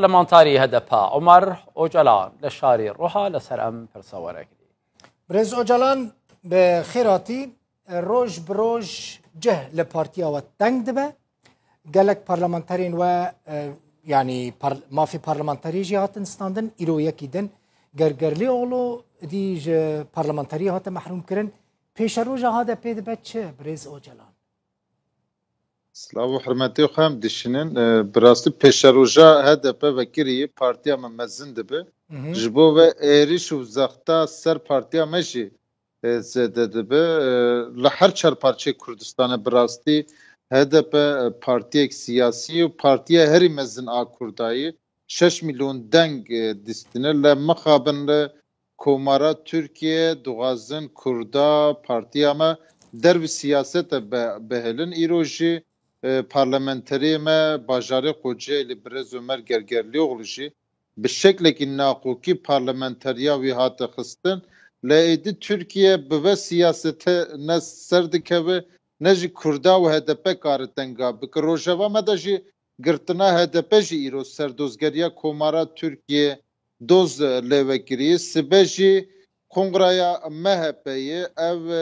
parlamentarji HDP Ömer Ocalan li Şari ruha li serqem persawara Brez Ocalan bi xêratî e roj bi roj ceh li partiya ve teng dibe gelek parlamenterên we e, yani par, mafî parlamenterî jî standın standin îro yekî din gergerlê olo dî ji e, parlamenterî hate mehrûm kirin pêşeroja HDP dibe çi Brez Ocalan Slav hürmeti hurmetê xwe em dişînin e, bi rastî pêşeroja HDP vekiriyê partiya me mezin dibe jibo ve êrîş şu zexta ser partiya me jî e, zêde dibe e, La her çar parça Kurdistanê bi rastî HDP partiyek siyasî û partiya herî mezin a Kurdayı 6 milyon deng distine li mixabin li komara Türkiye duazin Kurda partiya me derv siyasete behelin iroji. jî ee, parlamenteriyê me bajarê Qoçiyê Brez Ömer Gergerlioğlu jî bi şeklekî naqokî parlamenteriya wî hate xistin lê êdî Tirkiye bi ve siyasete ne ser dikeve ne jî Kurda û HDP kare tenga bike me de jî girtina HDP jî îro serdozgeriya komara Türkiye doz lê vekiriye sibe jî kongraya MHP'yê ev e,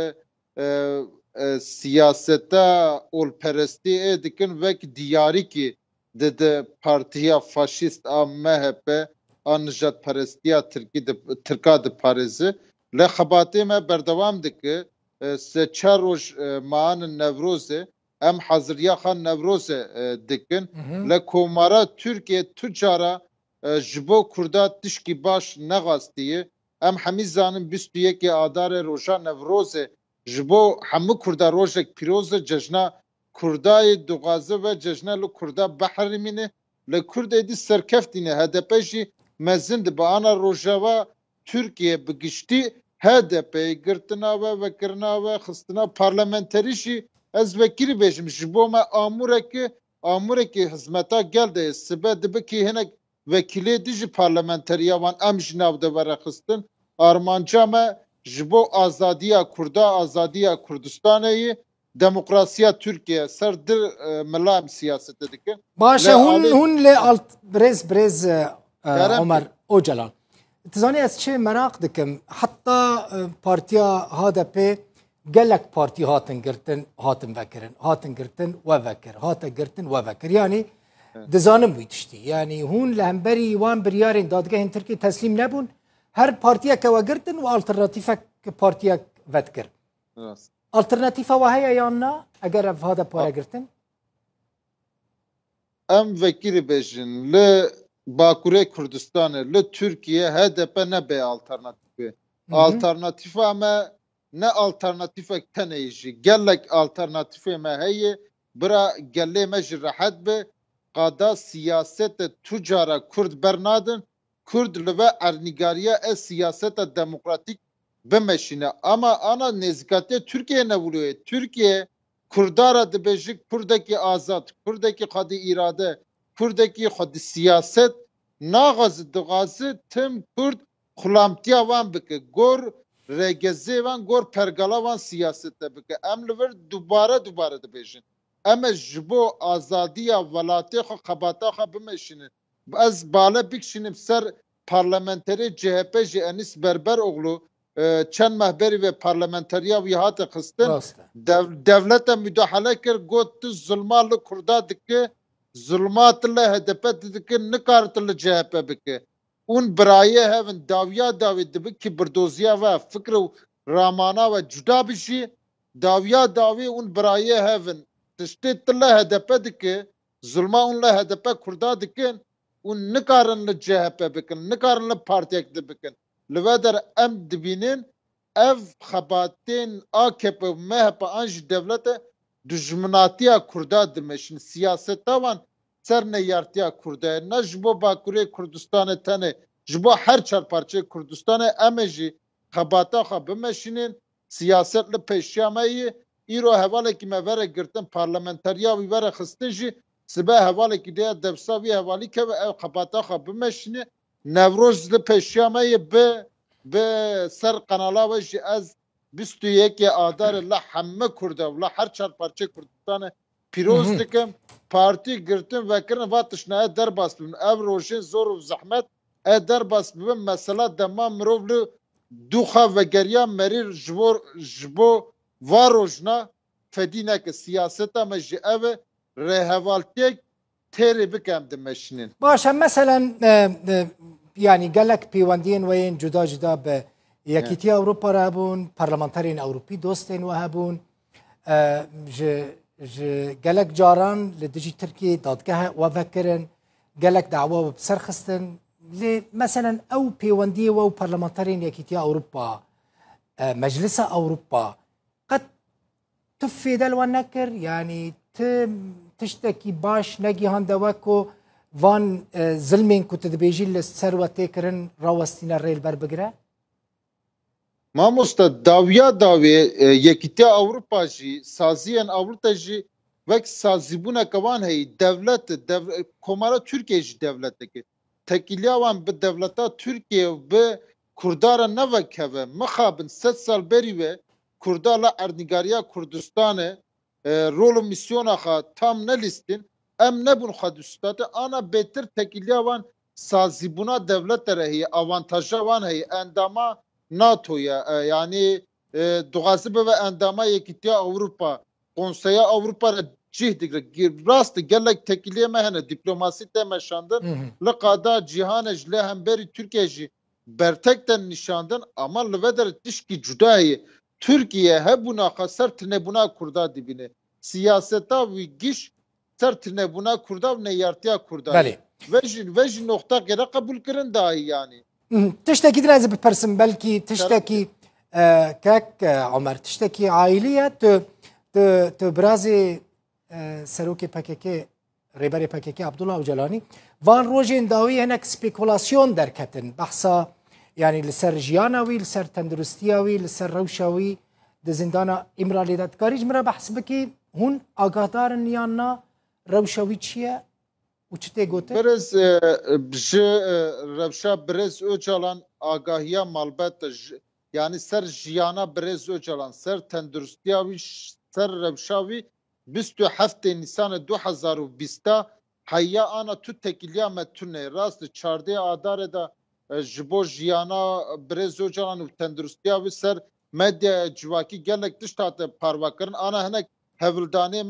e, siyasete olperesti dikin vek diyarı ki dede partiya faşist a MHP a nijat perestiya Türkiye de Türka de Pariz'i le xebatê me berdewam dike se çar roj e, maanin Nevrozê em haziriya xan Nevrozê e, dikin le mhm. komara Türkiye tu cara e, ji bo Kurda tişkî baş negastiye. em hemî zanin ki û yekê adarê roja Nevrozê ji bo hemû Kurda rojek pîroz e cejna Kurdayê dugaze ve cejna li Kurda beherîmîne li Kurdê dî serkeftîne HDP jî mezin di ana rojeva Türkiye bigiştî HDP girtina ve vekirina ve xistina parlamenterî jî ez vekirî bêjim ji bo me amûrekê amûrekî hizmeta gel de sibe dibikî hinek vekilê dijî parlamenteriya wan em ji nav de were xistin armanca Jibo azadiya Kurda azadiya Kurdistanê demokrasiya Türkiye ser dir e, milam siyasete dikin. Başa hûn hun le alt brez brez Ömer Ocalan. Tizanî ez çi merak dikim heta e, partiya HDP gelek parti hatın girtin hatın vekirin hatın girtin ve vekir hatin girtin ve vekir yani dizanim bu tiştî yani hun li hemberî wan biryarên dadgehên Türkiye teslim ne bun? Her هر پارتیەک ئەوەگرتن و ئالترناتیفەک پارتیەک وەتکرد ئالترناتیفەوە هەیە Eğer ئەگەر ئەفادە پارەگرتن ئەم vekirî bêjin li Bakurê Kurdistanê li Tirkiye HDP nebe alternatifi? Alternatîfa me ne alternatîfek tenê jî gelek alternatîfê me heye bıra gelê me ji rehet bi qada siyasetê tu Kurd bernadın. Kurd ve ernigariya e siyasete demokratik bimeşine. Ama ana nezikate Türkiye ne vuruyor? E, Türkiye Kurdara dibêjik Kürdeki azat Kürdeki xwedî irade Kürdeki xwedî siyaset naxwazi dixwazi tim Kurd xulamtiya wan bike, gor rêgezê wan, gor pergala wan siyasete bike. Em li vir dubare dubare dibêjin. Em ê azadiya welatê xwe xebata ez bale bikşinim ser Parlamenteri CHP ji Enis Berberoğlu e, çend mehberî ve parlamenteriya wî hate xistin devlete müdahale kir got tu Kurda dike zulma tu HDP dike nikar tu CHP bike un braye hevin dawiya dawê dike ki birdoziya ve fikr ramana ve cuda bijî dawiya dawê un braye hevin tiştê tu HDP dike zulma ûn li HDP Kurda dike û nikarin li CHP bikin, nikarin li partiyek dibikin. Li we der em dibînin ev xebatên AKP û MHP an ji devlete dijminatiya Kurda dimeşin. Siyaseta wan ser neyartiya Kurda ye. Ne ji bo Bakurê Kurdistanê tenê, ji bo her çarparçê Kurdistanê em ê jî xebata xwe bimeşînin, siyaset li pêşiya me yê îro hevalekî me vere girtin, parlamenteriya wî were xistin jî sibe hevalekî dê depsa vî hevalî keve ew qepata xwe bimeşîne Nevroz li pêşiya me yê bi bi ser qenala ve jî ez bîst û yekê adarê la hemme Kurdev la her çarparçe Kurdistanê pîroz dikim partî girtin vekirin va tişnaye derbas bibin ev rojên zor û zehmet e derbas bibin mesela dema mirov li دوخه وگریا مری جبو جبو واروجنا فدینه که سیاست ما جاوه رهوالتيك تيري بكم دمشنين باشا مثلا يعني قالك بيواندين وين جدا جدا ب يكيتي اوروبا رابون برلمانتارين اوروبي دوستين وهابون ج ج قالك جاران لدجي تركي دادكه وفكرن قالك دعوة بسرخستن مثلا او بيواندي و برلمانتارين يكيتي اوروبا اه، مجلس اوروبا قد تفيد الونكر يعني تم tiştekî baş negihan de ku van zilmên ku tu dibêjî li ser we têkirin rawestîne rêlber bigire? Mamoste dawiya dawê yekîtiya Ewropa jî saziyên Ewropa jî vek sazîbûneke wan heyî devlet dev, komara Türkiye jî devleteke. Tekîliya wan bi devleta Türkiye bi Kurdara ne vek heve mixabin sed sal berî ve Kurda li Kurdistanê e, rolü misyonu ha tam ne listin em ne bun hadüstate ana betir tekilli avan sazibuna devlet terehi avantajı avan hey endama NATO'ya e, yani e, duası ve endama yekitiya Avrupa konseye Avrupa cih digre rast gelek tekiliye mehne diplomasi temeşandın lıkada cihane jle beri Türkiye bertekten nişandın ama lveder tişki Cüda'yı Türkiye hebuna ka sertine buna kurda dibine. siyasete ve giş sertine buna kurda ne yartıya kurda. Beli. Vejin vejin nokta gere kabul kirin dahi yani. Tiştekî belki. bipirsim belkî tiştekî e, kek e, Ömer tiştekî aileye tu tu tu birazê e, serokê PKK rêberê PKK Abdullah Öcalanî van rojên dawî hinek spekulasyon derketin behsa یعنی لسر ژیانوي لسر تندرستیاوي لسر روشاوي د زندانه امرالې د کاریج مرا بحث بکی هون آگاهدارن یا نه روشاوي چیه و چته گوته برز ج روشا برز او چالان آگاهیا مالبت یعنی سر ژیانا برز او چالان سر تندرستیاوي سر روشاوي 27 نیسان 2020 حیا آنا تو تکیلیا متونه راست چارده آداره ده Ee, ji bo jiyana birêzocanan û tenduristiya wî ser medya civakî gelek tişt hate ana hene serlêdanê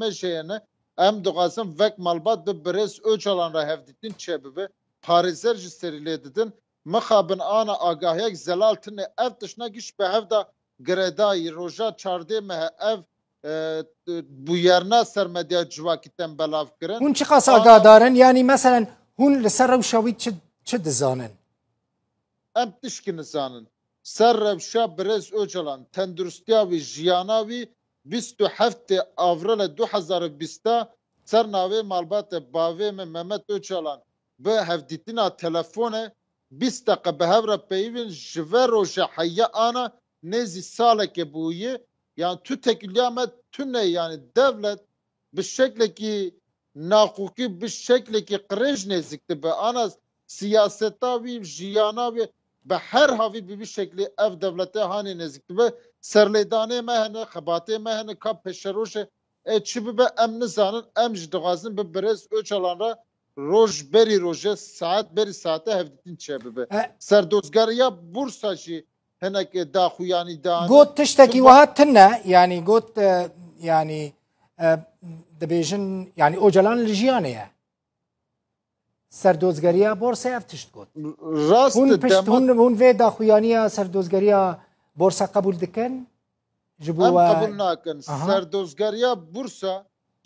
me jê hene em dixwazin vek malbat bi Brez ocalan re hevdîtin çebibe parêzer ji serî lê ana agahiyek zelal ev tişne giş bi hev roja çardı me ev e, bu yerine ser medya civakî tem belav kirin. Hûn çiqas yani mesela hûn li ser rewşa چه دزانن ام تشکی نزانن سر روشا برز اوجلان تندرستیا وی جیانا وی 27 آوریل 2020 سر ناوی مالبات باوی من ممت اوجلان به هفدیتینا تلفونه 20 دقیقه به هر پیوین جوه روشا حیا آنا nezi saleke buyi yani tütek ilyamet tüne yani devlet bir şekle ki nakuki bir şekle ki krej nezikti be anas siyaseta ve jiyana ve به هر حاوی بی شکلی اف دولت هانی نزدیک به سرلیدانه مهنه خباته مهنه کاب پشروش چی به ام نزانن ام جدغازن به برز اوچالان را روش بری روشه ساعت بری ساعته هفدتین چه ببه سردوزگاری یا بورسا جی هنک دا خویانی دانه گوت تشتکی وهات تنه یعنی گوت یعنی دبیجن یعنی اوجلان لجیانه سەردۆزگەریە بۆرسە ئەف تشت گوت ڕاستون وێ داخویانە سەردۆزگەریە بۆرسە قبول دکەن جبووە ناکەن سەردۆزگەریە بورسە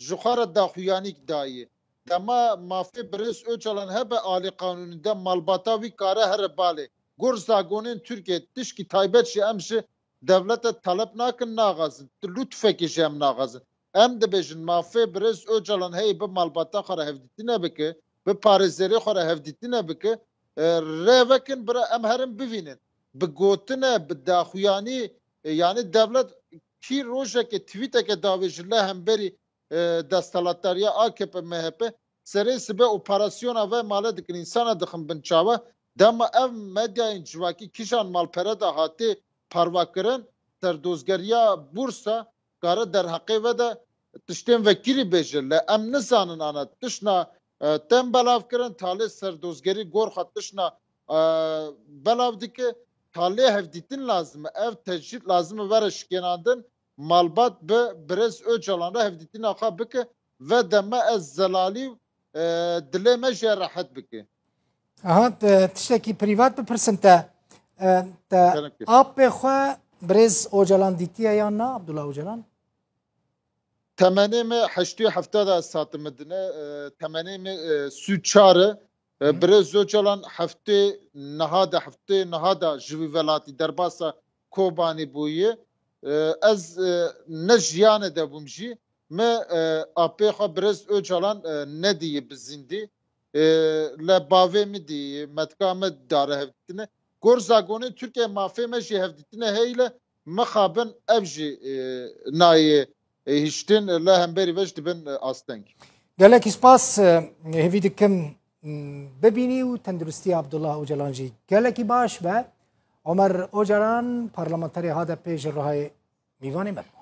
jixwara daxuyanîk dayê. Dema mafê birêz öçalan hebe alî qanûnî de malbata wî kare here balê. Gur zagonên Türkiye tişkî taybet jî em ji devlete talep nakin naxazin. Lu tufekê jî em naxazin. Em dibêjin mafê birêz öçalan heyê bi malbata xwe hevdîtî nebike, bi parêzerê xwe re hevdîtinê bike e, rê vekin bira em herin bivînin bi gotine bi daxuyanî e, yanî devlet kî rojeke twîteke davê ji li hemberî e, destalateriya AKP MHP serê sibe operasyona ve male dikin insana dixin bin çawa dema ev medyayên civakî kîjan malpere de hatê parvakirin serdozgeriya bursa kare derheqê ve de tiştên vekirî bêje li em nizanin ana tişna تم بلاو کرن تاله سردوزگری گور خطشنا بلاو دیکه تاله هفدیتن لازمه اف تجدید لازمه وره شکناندن malbat bi brez öcalanda hevditin axa bike ve deme ez zelali e, dile me jê rehet bike. Aha e, tiştekî privat bipirsin te e, te apê xwe brez ocalan dîtiye ya na Abdullah Ocalan? temenê ee, ee, ee, e, me heştê hefta da sati me dine temenê me sû çar e birê zocalan heftê niha da heftê niha da ji derbasa Kobanî bûye ez ne jiyanê de bûm me apê xwe birêz ocalan nediye bi zindî li bavê min dî metka me dare hevdîtine gorza gonê Türkiye mafê me jî hevdîtine heye ile mixabin ev jî e, nayê hishtin lahem beri veç dibin astenk. Gelek ispas hevi dikim ببینی و تندرستی عبدالله اوجلان جی گلکی باش به عمر اوجلان پارلمانتری هاده پیش راه میوانی مر